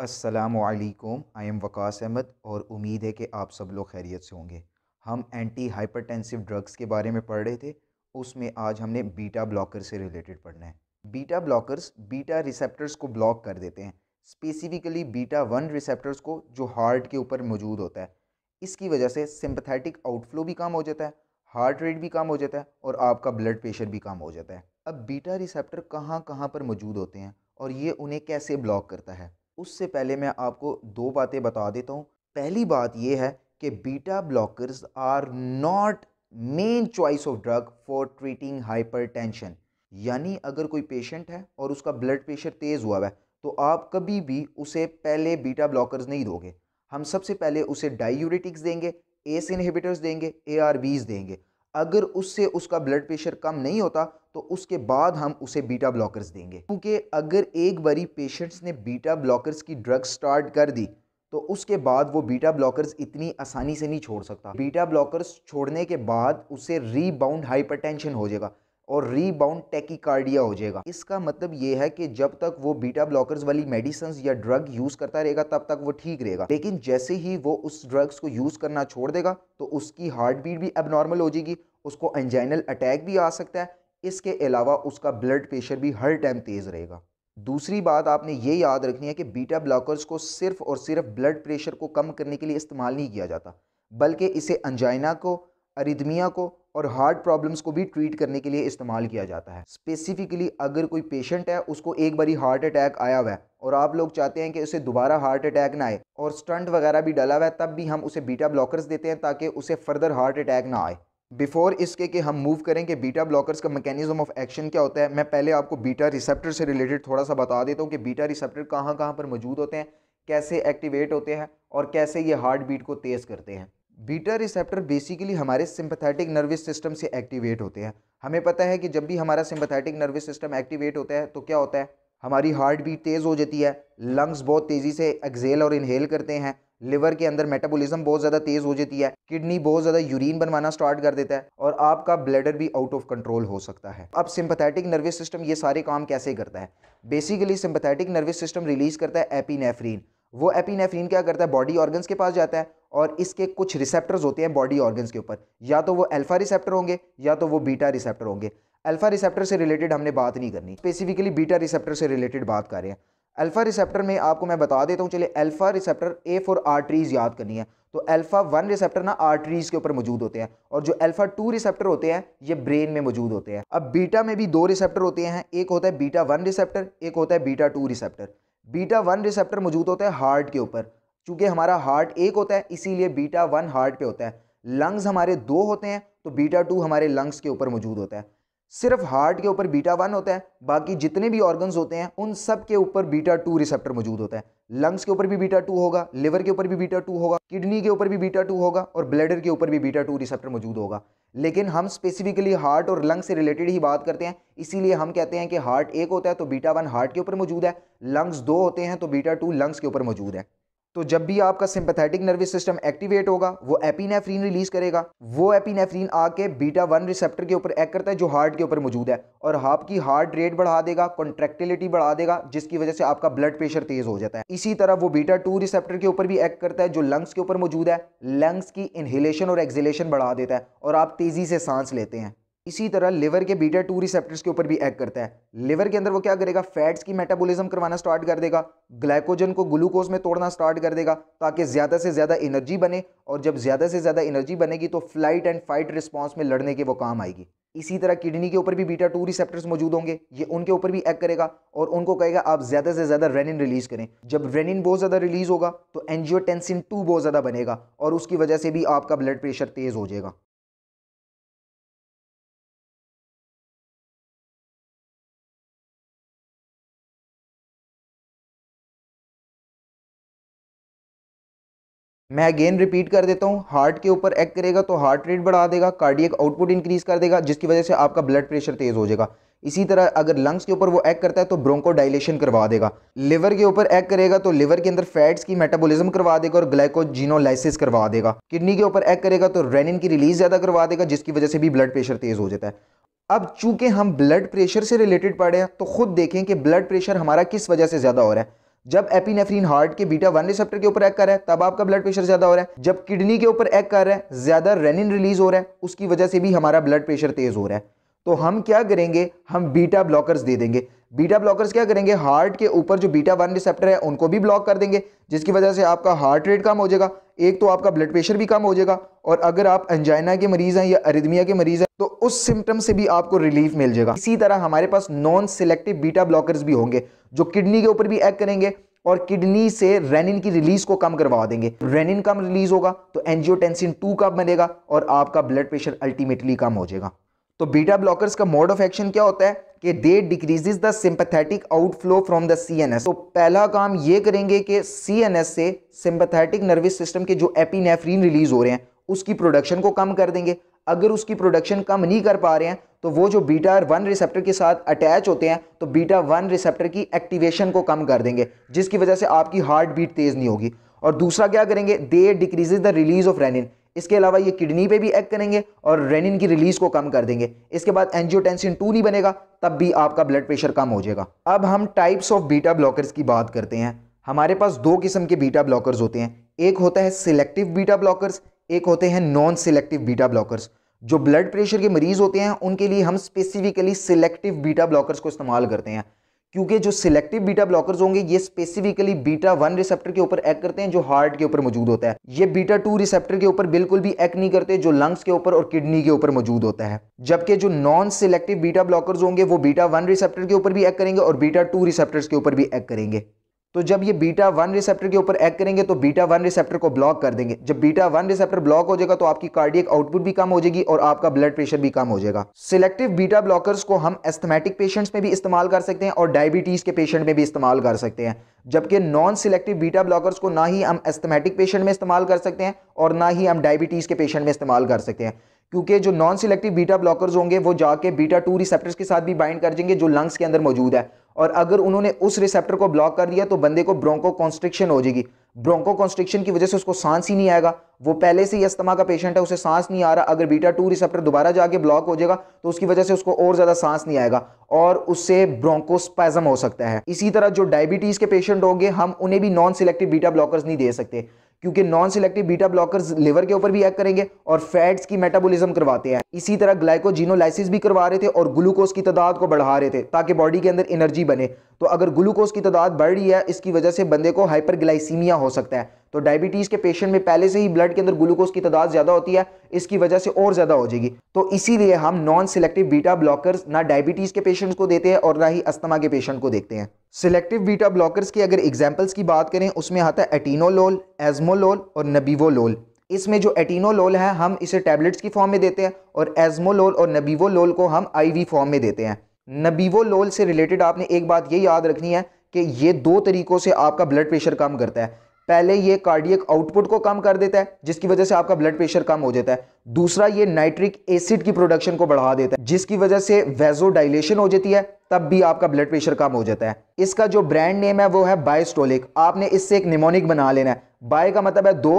अस्सलाम वालेकुम I am Waqas Ahmad और उम्मीद है कि आप सब लोग खैरियत से होंगे हम एंटी हाइपरटेंसिव ड्रग्स के बारे में पढ़ रहे थे उसमें आज हमने बीटा ब्लॉकर से रिलेटेड पढ़ना है बीटा ब्लॉकर्स बीटा रिसेप्टर्स को ब्लॉक कर देते हैं स्पेसिफिकली बीटा वन रिसेप्टर्स को जो हार्ट के ऊपर मौजूद होता है इसकी वजह से सिंपथेटिक आउटफ्लो भी कम हो जाता है हार्ट रेट भी कम हो जाता है और आपका ब्लड प्रेशर भी कम हो जाता है अब बीटा रिसेप्टर कहाँ कहाँ पर मौजूद होते हैं और ये उन्हें कैसे ब्लॉक करता है उससे पहले मैं आपको दो बातें बता देता हूँ पहली बात यह है कि beta blockers are not main choice of drug for treating hypertension यानी अगर कोई पेशेंट है और उसका ब्लड प्रेशर तेज़ हुआ हुआ है तो आप कभी भी उसे पहले बीटा ब्लॉकर्स नहीं दोगे हम सबसे पहले उसे डायूरेटिक्स देंगे एस इनहिबिटर्स देंगे ए देंगे अगर उससे उसका ब्लड प्रेशर कम नहीं होता तो उसके बाद हम उसे बीटा ब्लॉकर्स देंगे क्योंकि अगर एक बारी पेशेंट्स ने बीटा ब्लॉकर्स की ड्रग स्टार्ट कर दी तो उसके बाद वो बीटा ब्लॉकर्स इतनी आसानी से नहीं छोड़ सकता बीटा ब्लॉकर्स छोड़ने के बाद उसे रीबाउंड हाइपरटेंशन हो जाएगा और रीबाउंड टेकिकार्डिया हो जाएगा इसका मतलब ये है कि जब तक वो बीटा ब्लॉकर्स वाली मेडिसिन या ड्रग यूज करता रहेगा तब तक वो ठीक रहेगा लेकिन जैसे ही वो उस ड्रग्स को यूज करना छोड़ देगा तो उसकी हार्ट बीट भी एबनॉर्मल हो जाएगी उसको एंजाइनल अटैक भी आ सकता है इसके अलावा उसका ब्लड प्रेशर भी हर टाइम तेज़ रहेगा दूसरी बात आपने ये याद रखनी है कि बीटा ब्लॉकर्स को सिर्फ और सिर्फ ब्लड प्रेशर को कम करने के लिए इस्तेमाल नहीं किया जाता बल्कि इसे अंजाइना को अरिदमिया को और हार्ट प्रॉब्लम्स को भी ट्रीट करने के लिए इस्तेमाल किया जाता है स्पेसिफिकली अगर कोई पेशेंट है उसको एक बारी हार्ट अटैक आया हुआ है और आप लोग चाहते हैं कि उसे दोबारा हार्ट अटैक ना आए और स्टंट वगैरह भी डाला हुआ है तब भी हम उसे बीटा ब्लॉकर्स देते हैं ताकि उसे फर्दर हार्ट अटैक ना आए बिफोर इसके कि हम मूव करें कि बीटा ब्लॉकर्स का मैकेनिज्म ऑफ एक्शन क्या होता है मैं पहले आपको बीटा रिसेप्टर से रिलेटेड थोड़ा सा बता देता हूँ कि बीटा रिसेप्टर कहाँ कहाँ पर मौजूद होते हैं कैसे एक्टिवेट होते हैं और कैसे ये हार्ट बीट को तेज़ करते हैं बीटा रिसेप्टर बेसिकली हमारे सिंपथेटिक नर्वस सिस्टम से एक्टिवेट होते हैं हमें पता है कि जब भी हमारा सिंपथेटिक नर्वस सिस्टम एक्टिवेट होता है तो क्या होता है हमारी हार्ट बीट तेज़ हो जाती है लंग्स बहुत तेज़ी से एक्जेल और इनहेल करते हैं लिवर के अंदर मेटाबॉलिज्म बहुत ज़्यादा तेज़ हो जाती है किडनी बहुत ज़्यादा यूरिन बनवाना स्टार्ट कर देता है और आपका ब्लडर भी आउट ऑफ कंट्रोल हो सकता है अब सिंपथेटिक नर्वस सिस्टम ये सारे काम कैसे करता है basically sympathetic nervous system release करता है एपी वो एपी क्या करता है बॉडी ऑर्गन्स के पास जाता है और इसके कुछ रिसेप्टर्स होते हैं बॉडी ऑर्गन्स के ऊपर या तो वो अल्फा रिसेप्टर होंगे या तो वो बीटा रिसेप्टर होंगे अल्फा रिसेप्टर से रिलेटेड हमने बात नहीं करनी स्पेसिफिकली बीटा रिसेप्टर से रिलेटेड बात कर रहे हैं अल्फा रिसेप्टर में आपको मैं बता देता हूँ चलिए alpha receptor A for arteries याद करनी है तो अल्फा वन रिसेप्टर ना आर्टरीज के ऊपर मौजूद होते हैं और जो अल्फा टू रिसेप्टर होते हैं ये ब्रेन में मौजूद होते हैं अब बीटा में भी दो रिसेप्टर होते हैं एक होता है बीटा वन रिसेप्टर एक होता है beta two receptor beta one receptor मौजूद होता है हार्ट के ऊपर चूँकि हमारा हार्ट एक होता है इसीलिए बीटा वन हार्ट पे होता है लंग्स हमारे दो होते हैं तो बीटा टू हमारे लंग्स के ऊपर मौजूद होता है सिर्फ हार्ट के ऊपर बीटा वन होता है बाकी जितने भी ऑर्गन्स होते हैं उन सब के ऊपर बीटा टू रिसेप्टर मौजूद होता है लंग्स के ऊपर भी बीटा टू होगा लिवर के ऊपर भी बीटा टू होगा किडनी के ऊपर भी बीटा टू होगा और ब्लडर के ऊपर भी बीटा टू रिसेप्टर मौजूद होगा लेकिन हम स्पेसिफिकली हार्ट और लंग्स से रिलेटेड ही बात करते हैं इसीलिए हम कहते हैं कि हार्ट एक होता है तो बीटा वन हार्ट के ऊपर मौजूद है लंग्स दो होते हैं तो बीटा टू लंग्स के ऊपर मौजूद है तो जब भी आपका सिंपथेटिक नर्वस सिस्टम एक्टिवेट होगा वो एपिनेफ्रीन रिलीज करेगा वो एपिनेफ्रीन आके बीटा वन रिसेप्टर के ऊपर एक्ट करता है जो हार्ट के ऊपर मौजूद है और आपकी हार्ट रेट बढ़ा देगा कॉन्ट्रेक्टिलिटी बढ़ा देगा जिसकी वजह से आपका ब्लड प्रेशर तेज हो जाता है इसी तरह वो बीटा टू रिसेप्टर के ऊपर भी एक्ट करता है जो लंग्स के ऊपर मौजूद है लंग्स की इनहेलेशन और एक्जिलेशन बढ़ा देता है और आप तेजी से सांस लेते हैं इसी तरह लिवर के बीटा टू रिसेप्टर्स के ऊपर भी एक्ट करता है लिवर के अंदर वो क्या करेगा फैट्स की मेटाबॉलिज्म करवाना स्टार्ट कर देगा ग्लाइकोजन को ग्लूकोज में तोड़ना स्टार्ट कर देगा ताकि ज़्यादा से ज़्यादा एनर्जी बने और जब ज़्यादा से ज़्यादा एनर्जी बनेगी तो फ्लाइट एंड फाइट रिस्पॉन्स में लड़ने के वो काम आएगी इसी तरह किडनी के ऊपर भी बीटा टू रिसेप्टर्स मौजूद होंगे ये उनके ऊपर भी एक्ट करेगा और उनको कहेगा आप ज़्यादा से ज़्यादा रेनिन रिलीज़ करें जब रेनिन बहुत ज़्यादा रिलीज़ होगा तो एनजियोटेंसिन टू बहुत ज़्यादा बनेगा और उसकी वजह से भी आपका ब्लड प्रेशर तेज़ हो जाएगा मैं अगेन रिपीट कर देता हूँ हार्ट के ऊपर एक्ट करेगा तो हार्ट रेट बढ़ा देगा कार्डियक आउटपुट इंक्रीज कर देगा जिसकी वजह से आपका ब्लड प्रेशर तेज़ हो जाएगा इसी तरह अगर लंग्स के ऊपर वो एक्ट करता है तो ब्रोंको डायलेशन करवा देगा लिवर के ऊपर एक्ट करेगा तो लिवर के अंदर फैट्स की मेटाबॉलिज्म करवा देगा और ग्लाइकोजिनोलाइसिस करवा देगा किडनी के ऊपर एक्ट करेगा तो रेनिन की रिलीज ज़्यादा करवा देगा जिसकी वजह से भी ब्लड प्रेशर तेज़ हो जाता है अब चूंकि हम ब्लड प्रेशर से रिलेटेड पढ़े हैं तो खुद देखें कि ब्लड प्रेशर हमारा किस वजह से ज़्यादा हो रहा है जब एपीनेफ्रीन हार्ट के बीटा वन रिसेप्टर के ऊपर एक्ट कर रहा है तब आपका ब्लड प्रेशर ज्यादा हो रहा है जब किडनी के ऊपर एक्ट कर रहा है ज्यादा रेनिन रिलीज हो रहा है उसकी वजह से भी हमारा ब्लड प्रेशर तेज हो रहा है तो हम क्या करेंगे हम बीटा ब्लॉकर्स दे देंगे बीटा ब्लॉकर्स क्या करेंगे हार्ट के ऊपर जो बीटा वन रिसेप्टर है उनको भी ब्लॉक कर देंगे जिसकी वजह से आपका हार्ट रेट कम हो जाएगा एक तो आपका ब्लड प्रेशर भी कम हो जाएगा और अगर आप एंजाइना के मरीज़ हैं या अरिदमिया के मरीज़ हैं तो उस सिम्टम से भी आपको रिलीफ मिल जाएगा इसी तरह हमारे पास नॉन सिलेक्टिव बीटा ब्लॉकर्स भी होंगे जो किडनी के ऊपर भी एक्ट करेंगे और किडनी से रेनिन की रिलीज को कम करवा देंगे रेनिन कम रिलीज होगा तो एंजियोटेंसिन टू कम बनेगा और आपका ब्लड प्रेशर अल्टीमेटली कम हो जाएगा तो बीटा ब्लॉकर्स का मोड ऑफ एक्शन क्या होता है कि they decreases the sympathetic outflow from the CNS तो पहला काम ये करेंगे कि सीएनएस से सिंपथेटिक नर्वस सिस्टम के जो एपीनेफ्रीन रिलीज हो रहे हैं उसकी प्रोडक्शन को कम कर देंगे अगर उसकी प्रोडक्शन कम नहीं कर पा रहे हैं तो वो जो बीटा वन रिसेप्टर के साथ अटैच होते हैं तो बीटा वन रिसेप्टर की एक्टिवेशन को कम कर देंगे जिसकी वजह से आपकी हार्ट बीट तेज़ नहीं होगी और दूसरा क्या करेंगे they decreases the release of renin इसके अलावा ये किडनी पे भी एक्ट करेंगे और रेनिन की रिलीज को कम कर देंगे इसके बाद एंजियोटेंसिन टू नहीं बनेगा तब भी आपका ब्लड प्रेशर कम हो जाएगा अब हम टाइप्स ऑफ बीटा ब्लॉकर्स की बात करते हैं हमारे पास दो किस्म के बीटा ब्लॉकर्स होते हैं एक होता है सिलेक्टिव बीटा ब्लॉकर्स एक होते हैं नॉन सिलेक्टिव बीटा ब्लॉकर्स जो ब्लड प्रेशर के मरीज होते हैं उनके लिए हम स्पेसिफिकली सिलेक्टिव बीटा ब्लॉकर्स को इस्तेमाल करते हैं क्योंकि जो सिलेक्टिव बीटा ब्लॉकर्स होंगे ये स्पेसिफिकली बीटा वन रिसेप्टर के ऊपर एक्ट करते हैं जो हार्ट के ऊपर मौजूद होता है ये बीटा टू रिसेप्टर के ऊपर बिल्कुल भी एक्ट नहीं करते जो लंग्स के ऊपर और किडनी के ऊपर मौजूद होता है जबकि जो नॉन सिलेक्टिव बीटा ब्लॉकर्स होंगे वो बीटा वन रिसेप्टर के ऊपर भी एक्ट करेंगे और बीटा टू रिसेप्टर के ऊपर भी एक्ट करेंगे तो जब ये बीटा वन रिसेप्टर के ऊपर एक्ट करेंगे तो बीटा वन रिसेप्टर को ब्लॉक कर देंगे जब बीटा वन रिसेप्टर ब्लॉक हो जाएगा तो आपकी कार्डियक आउटपुट भी कम हो जाएगी और आपका ब्लड प्रेशर भी कम हो जाएगा सिलेक्टिव बीटा ब्लॉकर्स को हम एस्थमेटिक पेशेंट्स में भी इस्तेमाल कर सकते हैं और डायबिटीज़ के पेशेंट में भी इस्तेमाल कर सकते हैं जबकि नॉन सिलेक्टिव बीटा ब्लॉकर्स को ना ही हम एस्थमेटिक पेशेंट में इस्तेमाल कर सकते हैं और ना ही हम डायबिटीज़ के पेशेंट में इस्तेमाल कर सकते हैं क्योंकि जो नॉन सिलेक्टिव बीटा ब्लॉकर्स होंगे वो जाके बीटा टू रिसेप्टर्स के साथ भी बाइंड कर देंगे जो लंग्स के अंदर मौजूद है और अगर उन्होंने उस रिसेप्टर को ब्लॉक कर दिया तो बंदे को ब्रोंको कॉन्स्ट्रिक्शन हो जाएगी ब्रोंको कॉन्स्ट्रिक्शन की वजह से उसको सांस ही नहीं आएगा वो पहले से ही अस्थमा का पेशेंट है उसे सांस नहीं आ रहा अगर बीटा टू रिसेप्टर दोबारा जाके ब्लॉक हो जाएगा तो उसकी वजह से उसको और ज़्यादा सांस नहीं आएगा और उससे ब्रोंकोस्पैजम हो सकता है इसी तरह जो डायबिटीज़ के पेशेंट होंगे हम उन्हें भी नॉन सिलेक्टिव बीटा ब्लॉकर्स नहीं दे सकते क्योंकि non selective beta blockers liver के ऊपर भी एक्ट करेंगे और फैट्स की मेटाबॉलिज्म करवाते हैं इसी तरह ग्लाइकोजीनोलाइसिस भी करवा रहे थे और ग्लूकोज की तादाद को बढ़ा रहे थे ताकि बॉडी के अंदर एनर्जी बने तो अगर ग्लूकोज की तादाद बढ़ रही है इसकी वजह से बंदे को ग्लाइसीमिया हो सकता है तो डायबिटीज़ के पेशेंट में पहले से ही ब्लड के अंदर ग्लूकोज की तादाद ज़्यादा होती है इसकी वजह से और ज़्यादा हो जाएगी तो इसीलिए हम नॉन सिलेक्टिव बीटा ब्लॉकर्स ना डायबिटीज़ के पेशेंट्स को देते हैं और ना ही अस्थमा के पेशेंट को देखते हैं सिलेक्टिव बीटा ब्लॉकर्स की अगर एग्जाम्पल्स की बात करें उसमें आता है एटीनोलोल एजमोलोल और नबीवोलोल इसमें जो एटीनोलोल है हम इसे टैबलेट्स की फॉर्म में देते हैं और एजमोलोल और नबीवोलोल को हम आईवी फॉर्म में देते हैं नबीवोलोल से रिलेटेड आपने एक बात ये याद रखनी है कि ये दो तरीक़ों से आपका ब्लड प्रेशर कम करता है पहले ये कार्डियक आउटपुट को कम कर देता है जिसकी वजह से आपका ब्लड प्रेशर कम हो जाता है दूसरा ये नाइट्रिक एसिड की प्रोडक्शन को बढ़ा देता है जिसकी वजह से वेजो डाइलेशन हो जाती है तब भी आपका ब्लड प्रेशर कम हो जाता है इसका जो ब्रांड नेम है वो है बायोस्टोलिक आपने इससे एक निमोनिक बना लेना है बाय का मतलब है दो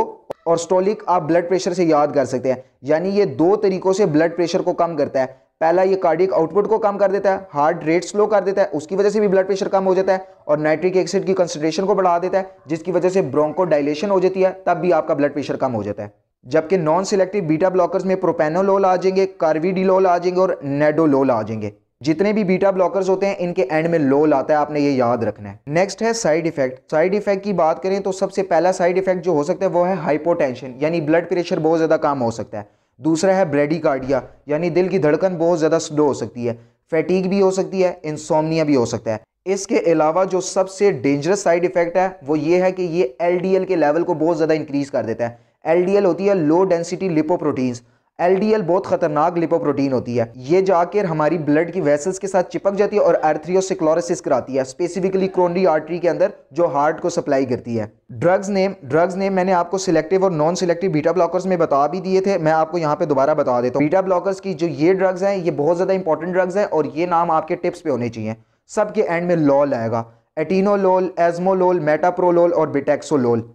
और स्टोलिक आप ब्लड प्रेशर से याद कर सकते हैं यानी ये दो तरीकों से ब्लड प्रेशर को कम करता है पहला ये कार्डिक आउटपुट को कम कर देता है हार्ट रेट स्लो कर देता है उसकी वजह से भी ब्लड प्रेशर कम हो जाता है और नाइट्रिक एसिड की कंसनट्रेशन को बढ़ा देता है जिसकी वजह से ब्रोंको डायलेशन हो जाती है तब भी आपका ब्लड प्रेशर कम हो जाता है जबकि नॉन सिलेक्टिव बीटा ब्लॉकर्स में प्रोपेनोलोल आ जाएंगे कार्विडिलोल आ जाएंगे और नेडोलोल आ जाएंगे जितने भी बीटा ब्लॉकर्स होते हैं इनके एंड में लोल आता है आपने ये याद रखना है नेक्स्ट है साइड इफेक्ट साइड इफेक्ट की बात करें तो सबसे पहला साइड इफेक्ट जो हो सकता है वो है हाइपोटेंशन यानी ब्लड प्रेशर बहुत ज़्यादा कम हो सकता है दूसरा है ब्रेडिकार्डिया यानी दिल की धड़कन बहुत ज़्यादा स्लो हो सकती है फैटीक भी हो सकती है इंसोमनिया भी हो सकता है इसके अलावा जो सबसे डेंजरस साइड इफेक्ट है वो ये है कि ये एल के लेवल को बहुत ज़्यादा इंक्रीज़ कर देता है एल होती है लो डेंसिटी लिपोप्रोटीन्स एल बहुत खतरनाक लिपोप्रोटीन होती है ये जाकर हमारी ब्लड की वेसल्स के साथ चिपक जाती है और आर्थरियोसिक्लोरिसिस कराती है स्पेसिफिकली क्रोनरी आर्टरी के अंदर जो हार्ट को सप्लाई करती है ड्रग्स नेम ड्रग्स नेम मैंने आपको सिलेक्टिव और नॉन सिलेक्टिव बीटा ब्लॉकर्स में बता भी दिए थे मैं आपको यहाँ पे दोबारा बता देता हूँ बीटा ब्लॉकर्स की जो ये ड्रग्स हैं ये बहुत ज़्यादा इंपॉर्टेंट ड्रग्स हैं और ये नाम आपके टिप्स पे होने चाहिए सबके एंड में लॉल आएगा एटीनोलोल एजमोलोल मेटाप्रोलोल और बिटेक्सोलोल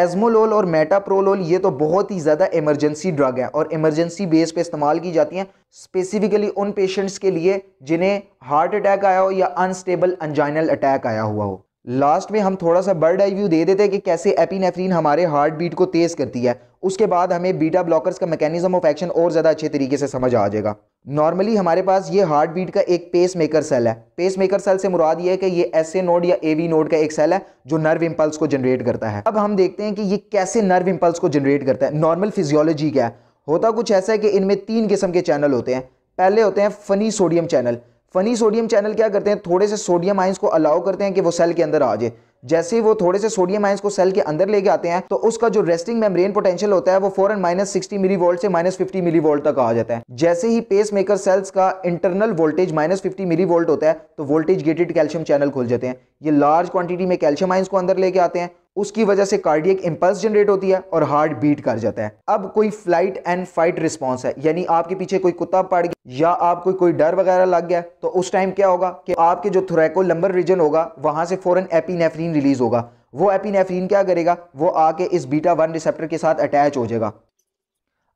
एजमोलोल और मेटाप्रोलोल ये तो बहुत ही ज़्यादा इमरजेंसी ड्रग है और इमरजेंसी बेस पे इस्तेमाल की जाती हैं स्पेसिफिकली उन पेशेंट्स के लिए जिन्हें हार्ट अटैक आया हो या अनस्टेबल अनजाइनल अटैक आया हुआ हो लास्ट में हम थोड़ा सा बर्ड आई व्यू दे देते हैं कि कैसे एपिनेफ्रीन हमारे हार्ट बीट को तेज़ करती है उसके बाद हमें बीटा ब्लॉकर्स का मैकेनिज्म ऑफ एक्शन और ज़्यादा अच्छे तरीके से समझ आ जाएगा नॉर्मली हमारे पास ये हार्ट बीट का एक पेस मेकर सेल है पेस मेकर सेल से मुराद ये है कि ये एस ए नोड या ए वी नोड का एक सेल है जो नर्व इम्पल्स को जनरेट करता है अब हम देखते हैं कि ये कैसे नर्व इम्पल्स को जनरेट करता है नॉर्मल फिजियोलॉजी क्या है होता कुछ ऐसा है कि इनमें तीन किस्म के चैनल होते हैं पहले होते हैं funny sodium channel funny sodium channel क्या करते हैं थोड़े से सोडियम आइंस को अलाउ करते हैं कि वो सेल के अंदर आ जाए जैसे ही वो थोड़े से सोडियम आइंस को सेल के अंदर लेके आते हैं तो उसका जो रेस्टिंग मेम्ब्रेन पोटेंशियल होता है वो फॉरन माइनस सिक्सटी मिली वोल्ट से माइनस फिफ्टी मिली वोल्ट तक आ जाता है जैसे ही पेस मेकर सेल्स का internal voltage minus fifty millivolt होता है तो वोल्टेज गेटेड कैल्शियम चैनल खोल जाते हैं ये लार्ज क्वांटिटी में कैल्शियम आइंस को अंदर लेके आते हैं उसकी वजह से कार्डियक इंपल्स जनरेट होती है और हार्ट बीट कर जाता है अब कोई फ्लाइट एंड फाइट रिस्पॉन्स है यानी आपके पीछे कोई कुत्ता पड़ गया या आपको कोई डर वगैरह लग गया तो उस टाइम क्या होगा कि आपके जो थ्रैको लंबर रीजन होगा वहां से फौरन एपीनेफ्रीन रिलीज होगा वो एपीनेफ्रीन क्या करेगा वो आके इस बीटा वन रिसेप्टर के साथ अटैच हो जाएगा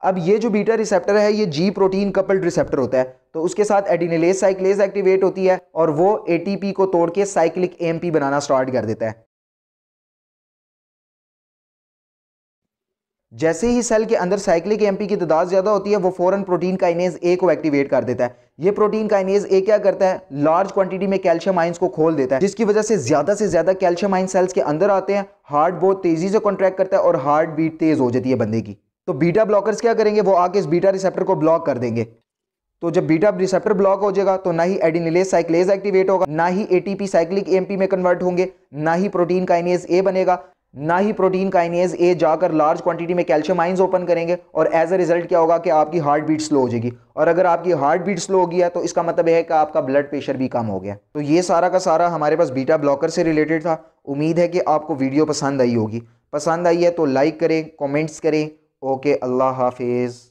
अब ये जो बीटा रिसेप्टर है ये जी प्रोटीन कपल्ड रिसेप्टर होता है तो उसके साथ एडिनेलेज साइक्लेज एक्टिवेट होती है और वो एटीपी को तोड़ के साइक्लिक एमपी बनाना स्टार्ट कर देता है जैसे ही सेल के अंदर साइक्लिक एमपी की तादाद ज़्यादा होती है वो फॉरन प्रोटीन काइनेज ए को एक्टिवेट कर देता है ये प्रोटीन काइनेज ए क्या करता है लार्ज क्वांटिटी में कैल्शियम आइंस को खोल देता है जिसकी वजह से ज़्यादा से ज़्यादा कैल्शियम आइंस सेल्स के अंदर आते हैं हार्ट बहुत तेज़ी से कॉन्ट्रैक्ट करता है और हार्ट बीट तेज़ हो जाती है बंदे की तो बीटा ब्लॉकर्स क्या करेंगे वो आके इस बीटा रिसेप्टर को ब्लॉक कर देंगे तो जब बीटा रिसेप्टर ब्लॉक हो जाएगा तो ना ही एडिनिलेज साइक्लेज एक्टिवेट होगा ना ही एटीपी साइक्लिक एमपी में कन्वर्ट होंगे ना ही प्रोटीन काइनेज ए बनेगा ना ही प्रोटीन काइनेज ए जाकर लार्ज क्वांटिटी में कैल्शियम आइंस ओपन करेंगे और एज अ रिजल्ट क्या होगा कि आपकी हार्ट बीट स्लो हो जाएगी और अगर आपकी हार्ट बीट स्लो हो है तो इसका मतलब है कि आपका ब्लड प्रेशर भी कम हो गया तो ये सारा का सारा हमारे पास बीटा ब्लॉकर से रिलेटेड था उम्मीद है कि आपको वीडियो पसंद आई होगी पसंद आई है तो लाइक करें कॉमेंट्स करें ओके अल्लाह हाफिज़